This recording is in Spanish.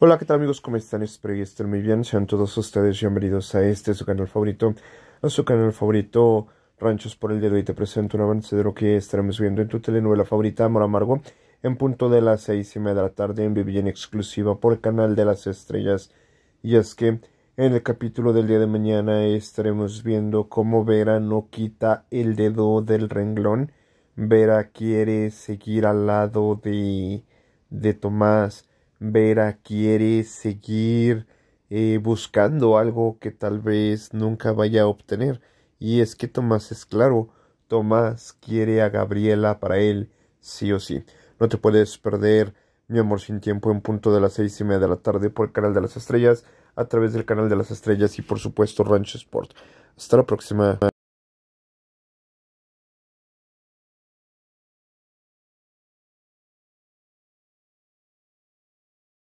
Hola, ¿qué tal amigos? ¿Cómo están? Espero que estén muy bien. Sean todos ustedes bienvenidos a este, su canal favorito, a su canal favorito Ranchos por el Dedo. Y te presento un avance de lo que estaremos viendo en tu telenovela favorita, Amor Amargo, en punto de las seis y media de la tarde en Vivienda exclusiva por el Canal de las Estrellas. Y es que en el capítulo del día de mañana estaremos viendo cómo Vera no quita el dedo del renglón. Vera quiere seguir al lado de, de Tomás Vera quiere seguir eh, buscando algo que tal vez nunca vaya a obtener. Y es que Tomás es claro, Tomás quiere a Gabriela para él, sí o sí. No te puedes perder Mi Amor Sin Tiempo en punto de las seis y media de la tarde por el Canal de las Estrellas, a través del Canal de las Estrellas y por supuesto Rancho Sport. Hasta la próxima.